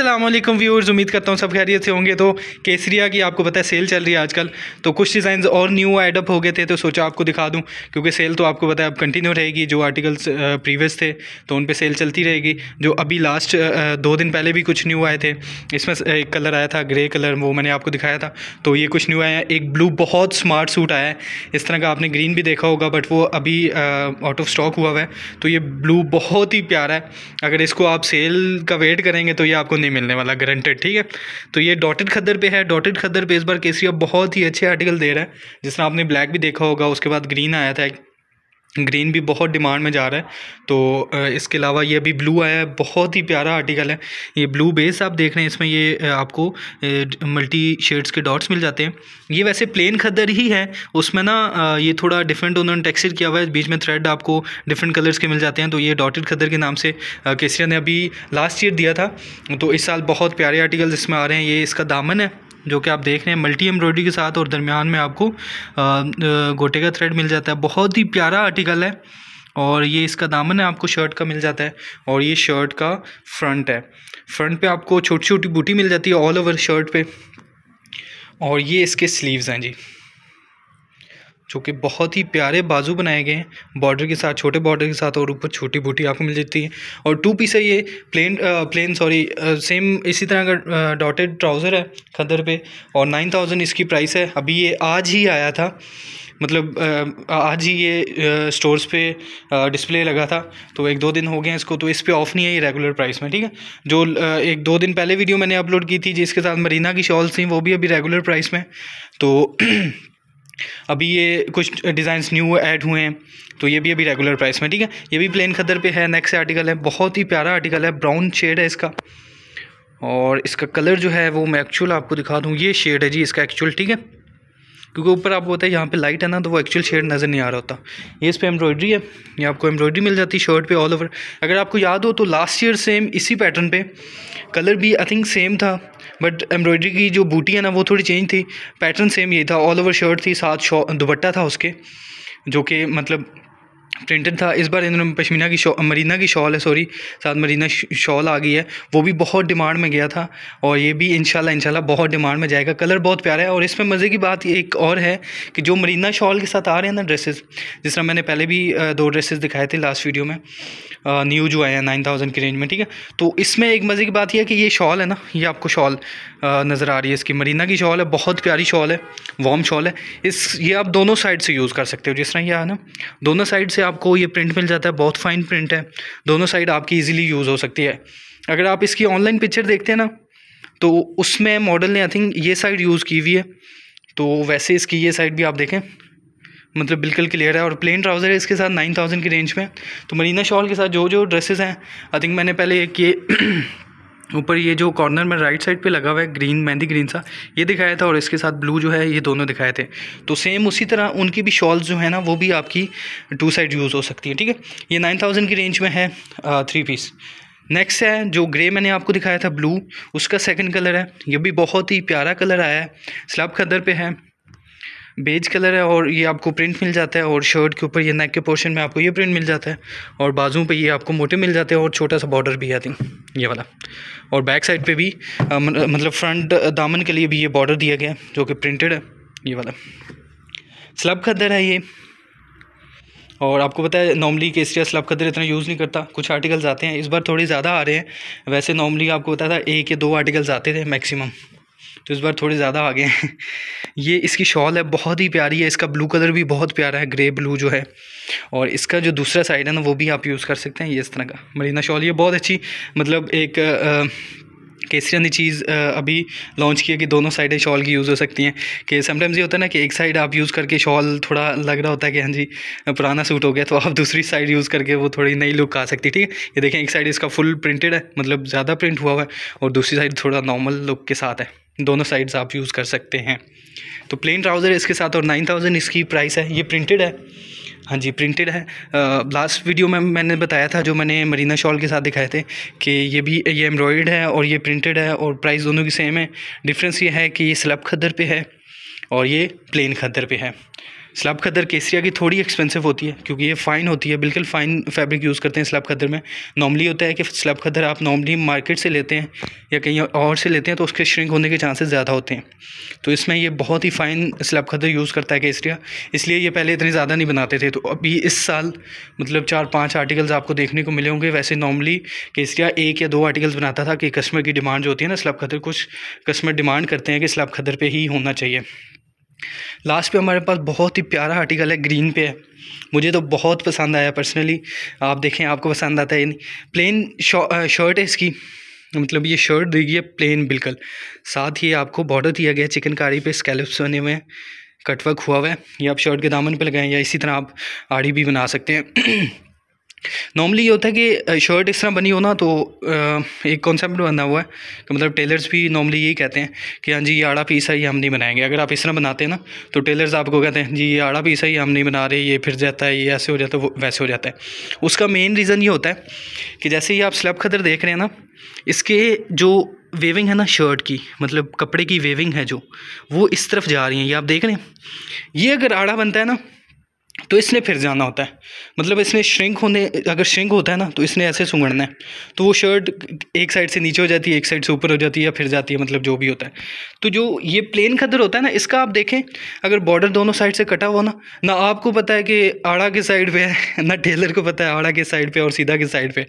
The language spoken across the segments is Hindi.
अल्लाम व्यूअर्स उम्मीद करता हूँ सब खैरियत से होंगे तो केसरिया की आपको पता है सेल चल रही है आजकल तो कुछ डिज़ाइन और न्यू एडअप हो गए थे तो सोचा आपको दिखा दूँ क्योंकि सेल तो आपको पता है अब कंटिन्यू रहेगी जो आर्टिकल्स प्रीवियस थे तो उन पर सेल चलती रहेगी जो अभी लास्ट दो दिन पहले भी कुछ न्यू आए थे इसमें एक कलर आया था ग्रे कलर वो मैंने आपको दिखाया था तो ये कुछ न्यू आया एक ब्लू बहुत स्मार्ट सूट आया है इस तरह का आपने ग्रीन भी देखा होगा बट वो अभी आउट ऑफ स्टॉक हुआ हुआ है तो ये ब्लू बहुत ही प्यारा है अगर इसको आप सेल का वेट करेंगे तो ये आपको नहीं मिलने वाला ग्रंटेड ठीक है तो ये डॉटेड खद्दर पे है डॉटेड खद्दर पे इस बार केसीओ बहुत ही अच्छे आर्टिकल दे रहा है जिसमें आपने ब्लैक भी देखा होगा उसके बाद ग्रीन आया था ग्रीन भी बहुत डिमांड में जा रहा है तो इसके अलावा ये अभी ब्लू आया है बहुत ही प्यारा आर्टिकल है ये ब्लू बेस आप देख रहे हैं इसमें ये आपको मल्टी शेड्स के डॉट्स मिल जाते हैं ये वैसे प्लेन खदर ही है उसमें ना ये थोड़ा डिफरेंट उन्होंने टेक्सचर किया हुआ है बीच में थ्रेड आपको डिफरेंट कलर्स के मिल जाते हैं तो ये डॉटेड खदर के नाम से केसरिया ने अभी लास्ट ईयर दिया था तो इस साल बहुत प्यारे आर्टिकल्स इसमें आ रहे हैं ये इसका दामन है जो कि आप देख रहे हैं मल्टी एम्ब्रॉयडरी के साथ और दरमियान में आपको गोटे का थ्रेड मिल जाता है बहुत ही प्यारा आर्टिकल है और ये इसका दामन है आपको शर्ट का मिल जाता है और ये शर्ट का फ्रंट है फ्रंट पे आपको छोटी छोटी बूटी मिल जाती है ऑल ओवर शर्ट पे और ये इसके स्लीव्स हैं जी जो कि बहुत ही प्यारे बाजू बनाए गए हैं बॉर्डर के साथ छोटे बॉर्डर के साथ और ऊपर छोटी बूटी आपको मिल जाती है और टू पीस है ये प्लेन प्लेन सॉरी सेम इसी तरह का डॉटेड ट्राउज़र है खदर पे और नाइन थाउजेंड इसकी प्राइस है अभी ये आज ही आया था मतलब आज ही ये स्टोर्स पे डिस्प्ले लगा था तो एक दो दिन हो गए इसको तो इस पर ऑफ़ नहीं है ये रेगुलर प्राइस में ठीक है जो एक दो दिन पहले वीडियो मैंने अपलोड की थी जिसके साथ मरीना की शॉल्स थी वो भी अभी रेगुलर प्राइस में तो अभी ये कुछ डिज़ाइंस न्यू ऐड हुए हैं तो ये भी अभी रेगुलर प्राइस में ठीक है ये भी प्लेन खदर पे है नेक्स्ट आर्टिकल है बहुत ही प्यारा आर्टिकल है ब्राउन शेड है इसका और इसका कलर जो है वो मैं एक्चुअल आपको दिखा दूँ ये शेड है जी इसका एक्चुअल ठीक है क्योंकि ऊपर आप होता है यहाँ पे लाइट है ना तो वो एक्चुअल शेड नज़र नहीं आ रहा होता ये इस पर एम्ब्रॉयड्री है ये आपको एम्ब्रॉयड्री मिल जाती है शर्ट पे ऑल ओवर अगर आपको याद हो तो लास्ट ईयर सेम इसी पैटर्न पे कलर भी आई थिंक सेम था बट एम्ब्रॉयडरी की जो बूटी है ना वो थोड़ी चेंज थी पैटर्न सेम यही था ऑल ओवर शर्ट थी साथ दुपट्टा था उसके जो कि मतलब प्रिंटेड था इस बार इन्होंने पश्मीना की शॉ मरीना की शॉल है सॉरी साथ मरीना शॉल आ गई है वो भी बहुत डिमांड में गया था और ये भी इंशाल्लाह इंशाल्लाह बहुत डिमांड में जाएगा कलर बहुत प्यारा है और इसमें मज़े की बात एक और है कि जो मरीना शॉल के साथ आ रहे हैं ना ड्रेसेस जिस तरह मैंने पहले भी दो ड्रेसेस दिखाए थे लास्ट वीडियो में न्यू जो आए हैं नाइन थाउजेंड की रेंज में ठीक है तो इसमें एक मज़े की बात यह है कि ये शॉल है ना ये आपको शॉल नज़र आ रही है इसकी मरीना की शॉल है बहुत प्यारी शॉल है वार्म शॉल है इस ये आप दोनों साइड से यूज़ कर सकते हो जिस तरह यह है ना दोनों साइड से आपको ये प्रिंट मिल जाता है बहुत फाइन प्रिंट है दोनों साइड आपकी ईजिली यूज़ हो सकती है अगर आप इसकी ऑनलाइन पिक्चर देखते हैं ना तो उसमें मॉडल ने आई थिंक ये साइड यूज़ की हुई है तो वैसे इसकी ये साइड भी आप देखें मतलब बिल्कुल क्लियर है और प्लेन ट्राउज़र है इसके साथ नाइन थाउजेंड की रेंज में तो मरीना शॉल के साथ जो जो ड्रेसेस हैं आई थिंक मैंने पहले एक ये ऊपर ये जो कॉर्नर में राइट साइड पे लगा हुआ है ग्रीन मेहंदी ग्रीन सा ये दिखाया था और इसके साथ ब्लू जो है ये दोनों दिखाए थे तो सेम उसी तरह उनकी भी शॉल्स जो है ना वो भी आपकी टू साइड यूज़ हो सकती है ठीक है ये नाइन थाउजेंड की रेंज में है आ, थ्री पीस नेक्स्ट है जो ग्रे मैंने आपको दिखाया था ब्लू उसका सेकंड कलर है ये भी बहुत ही प्यारा कलर आया है स्लब खदर पे है बेज कलर है और ये आपको प्रिंट मिल जाता है और शर्ट के ऊपर ये नेक के पोर्शन में आपको ये प्रिंट मिल जाता है और बाजू पे ये आपको मोटे मिल जाते हैं और छोटा सा बॉर्डर भी आती थिंक ये वाला और बैक साइड पे भी मतलब फ्रंट दामन के लिए भी ये बॉर्डर दिया गया है जो कि प्रिंटेड है ये वाला स्लब खदर है ये और आपको पता है नॉर्मली केसरिया स्लब कदर इतना यूज़ नहीं करता कुछ आर्टिकल्स आते हैं इस बार थोड़े ज़्यादा आ रहे हैं वैसे नॉर्मली आपको पता था एक या दो आर्टिकल्स आते थे मैक्सिमम तो इस बार थोड़े ज़्यादा आ गए हैं ये इसकी शॉल है बहुत ही प्यारी है इसका ब्लू कलर भी बहुत प्यारा है ग्रे ब्लू जो है और इसका जो दूसरा साइड है ना वो भी आप यूज़ कर सकते हैं ये इस तरह का मरीना शॉल ये बहुत अच्छी मतलब एक केसरिया ने चीज़ अभी लॉन्च किया कि दोनों साइडें शॉल की यूज़ हो सकती हैं कि समटाइम्स ये होता है ना कि एक साइड आप यूज़ करके शॉल थोड़ा लग रहा होता है कि हाँ जी पुराना सूट हो गया तो आप दूसरी साइड यूज़ करके वो थोड़ी नई लुक आ सकती है ठीक है ये देखें एक साइड इसका फुल प्रिंटेड है मतलब ज़्यादा प्रिंट हुआ हुआ है और दूसरी साइड थोड़ा नॉर्मल लुक के साथ है दोनों साइड्स आप यूज़ कर सकते हैं तो प्लेन ट्राउज़र इसके साथ और नाइन थाउजेंड इसकी प्राइस है ये प्रिंटेड है हाँ जी प्रिंटेड है लास्ट वीडियो में मैंने बताया था जो मैंने मरीना शॉल के साथ दिखाए थे कि ये भी ये एम्ब्रॉयड है और ये प्रिंटेड है और प्राइस दोनों की सेम है डिफ्रेंस ये है कि ये स्लब खदर पे है और ये प्लेन खदर पे है स्लब खदर केसरिया की थोड़ी एक्सपेंसिव होती है क्योंकि ये फ़ाइन होती है बिल्कुल फ़ाइन फैब्रिक यूज़ करते हैं स्लब खदर में नॉर्मली होता है कि स्लब खदर आप नॉर्मली मार्केट से लेते हैं या कहीं और से लेते हैं तो उसके श्रिंक होने के चांसेस ज़्यादा होते हैं तो इसमें ये बहुत ही फ़ाइन स्लब खदर यूज़ करता है केसरिया इसलिए ये पहले इतने ज़्यादा नहीं बनाते थे तो अभी इस साल मतलब चार पाँच आर्टिकल्स आपको देखने को मिले होंगे वैसे नॉर्मली केसरिया एक या दो आर्टिकल्स बनाता था कि कस्टमर की डिमांड जो होती है ना स्लब खदर कुछ कस्टमर डिमांड करते हैं कि स्लब खदर पर ही होना चाहिए लास्ट पे हमारे पास बहुत ही प्यारा आर्टिकल है ग्रीन पे है मुझे तो बहुत पसंद आया पर्सनली आप देखें आपको पसंद आता है प्लेन शर्ट है इसकी मतलब ये शर्ट दी गई है प्लेन बिल्कुल साथ ही आपको बॉर्डर दिया गया चिकनकारी पे स्कैलप्स बने हुए हैं कटवर्क हुआ हुआ है ये आप शर्ट के दामन पे लगाएं या इसी तरह आप आड़ी भी बना सकते हैं नॉर्मली ये होता है कि शर्ट इस तरह बनी हो ना तो एक कॉन्सेप्ट बना हुआ है कि मतलब टेलर्स भी नॉर्मली यही कहते हैं कि हाँ जी ये आड़ा पीस है ये हम नहीं बनाएंगे अगर आप इस तरह बनाते हैं ना तो टेलर्स आपको कहते हैं जी ये आड़ा पीस है ये हम नहीं बना रहे ये फिर जाता है ये ऐसे हो जाता है वैसे हो जाता है उसका मेन रीज़न ये होता है कि जैसे ही आप स्लैब खदर देख रहे हैं ना इसके जो वेविंग है ना शर्ट की मतलब कपड़े की वेविंग है जो वो इस तरफ जा रही है ये आप देख रहे हैं ये अगर आड़ा बनता है ना तो इसने फिर जाना होता है मतलब इसने श्रिंक होने अगर श्रिंक होता है ना तो इसने ऐसे सूंघना है तो वो शर्ट एक साइड से नीचे हो जाती है एक साइड से ऊपर हो जाती है या फिर जाती है मतलब जो भी होता है तो जो ये प्लेन खदर होता है ना इसका आप देखें अगर बॉर्डर दोनों साइड से कटा हुआ ना ना आपको पता है कि आड़ा के साइड पर है ना टेलर को पता है आड़ा के साइड पर और सीधा के साइड पर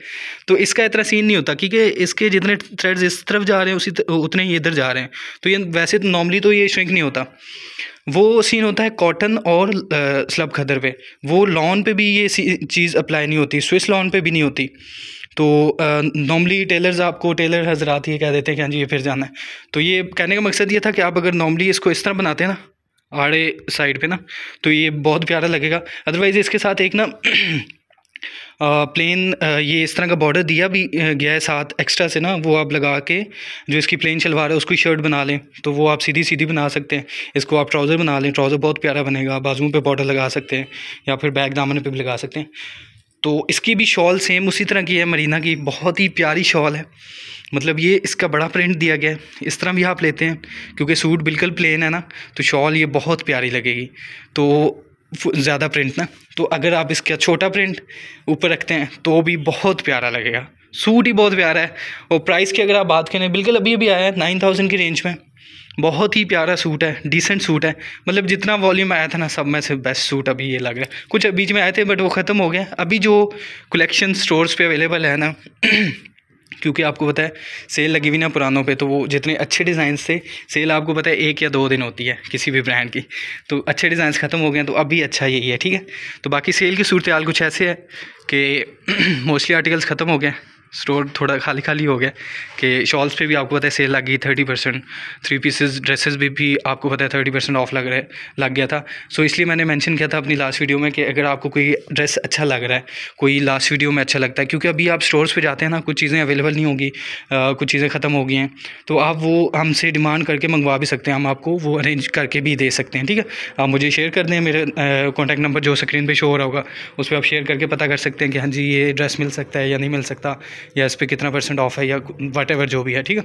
तो इसका इतना सीन नहीं होता क्योंकि इसके जितने थ्रेड्स इस तरफ जा रहे हैं उसी उतने ही इधर जा रहे हैं तो ये वैसे नॉर्मली तो, तो ये श्रिंक नहीं होता वो सीन होता है कॉटन और स्लब खदर पे वो लॉन पे भी ये चीज़ अप्लाई नहीं होती स्विस लॉन पे भी नहीं होती तो नॉर्मली टेलर्स आपको टेलर हजरात ये कह देते हैं कि हाँ जी ये फिर जाना है तो ये कहने का मकसद ये था कि आप अगर नॉर्मली इसको इस तरह बनाते हैं ना आड़े साइड पे ना तो ये बहुत प्यारा लगेगा अदरवाइज़ इसके साथ एक ना प्लेन ये इस तरह का बॉर्डर दिया भी गया है साथ एक्स्ट्रा से ना वो आप लगा के जो इसकी प्लेन शलवार है उसकी शर्ट बना लें तो वो आप सीधी सीधी बना सकते हैं इसको आप ट्राउज़र बना लें ट्राउज़र बहुत प्यारा बनेगा बाजुओं पे बॉर्डर लगा सकते हैं या फिर बैग दामन पे भी लगा सकते हैं तो इसकी भी शॉल सेम उसी तरह की है मरीना की बहुत ही प्यारी शॉल है मतलब ये इसका बड़ा प्रिंट दिया गया है इस तरह भी आप लेते हैं क्योंकि सूट बिल्कुल प्लेन है ना तो शॉल ये बहुत प्यारी लगेगी तो ज़्यादा प्रिंट ना तो अगर आप इसका छोटा प्रिंट ऊपर रखते हैं तो भी बहुत प्यारा लगेगा सूट ही बहुत प्यारा है और प्राइस की अगर आप बात करें बिल्कुल अभी अभी आया है नाइन थाउजेंड की रेंज में बहुत ही प्यारा सूट है डिसेंट सूट है मतलब जितना वॉल्यूम आया था ना सब में से बेस्ट सूट अभी ये लग रहा है कुछ बीच में आए थे बट वो ख़त्म हो गया अभी जो कलेक्शन स्टोर्स पे अवेलेबल है ना क्योंकि आपको पता है सेल लगी हुई ना पुरानों पे तो वो जितने अच्छे डिज़ाइन से सेल आपको पता है एक या दो दिन होती है किसी भी ब्रांड की तो अच्छे डिज़ाइन ख़त्म हो गए तो अभी अच्छा यही है ठीक है तो बाकी सेल की सूरत हाल कुछ ऐसे है कि मोस्टली आर्टिकल्स ख़त्म हो गए स्टोर थोड़ा खाली खाली हो गया कि शॉल्स पे भी आपको पता है सेल लग गई thirty percent three pieces dresses भी भी आपको पता है थर्टी परसेंट ऑफ लग रहा लग गया था सो so, इसलिए मैंने मेंशन किया था अपनी लास्ट वीडियो में कि अगर आपको कोई ड्रेस अच्छा लग रहा है कोई लास्ट वीडियो में अच्छा लगता है क्योंकि अभी आप स्टोर्स पर जाते हैं ना कुछ चीज़ें अवेलेबल नहीं होगी कुछ चीज़ें ख़त्म हो गई हैं तो आप वो हमसे डिमांड करके मंगवा भी सकते हैं हम आपको वो अरेंज करके भी दे सकते हैं ठीक है आप मुझे शेयर कर दें मेरे कॉन्टैक्ट नंबर जो स्क्रीन पर शो हो रहा होगा उस पर आप शेयर करके पता कर सकते हैं कि हाँ जी ये ड्रेस मिल सकता है या नहीं मिल सकता या इस पर कितना परसेंट ऑफ है या वट जो भी है ठीक है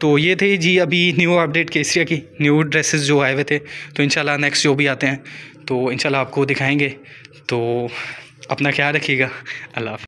तो ये थे जी अभी न्यू अपडेट केसरिया की न्यू ड्रेसेस जो आए हुए थे तो इंशाल्लाह नेक्स्ट जो भी आते हैं तो इंशाल्लाह आपको दिखाएंगे तो अपना ख्याल रखिएगा अल्लाह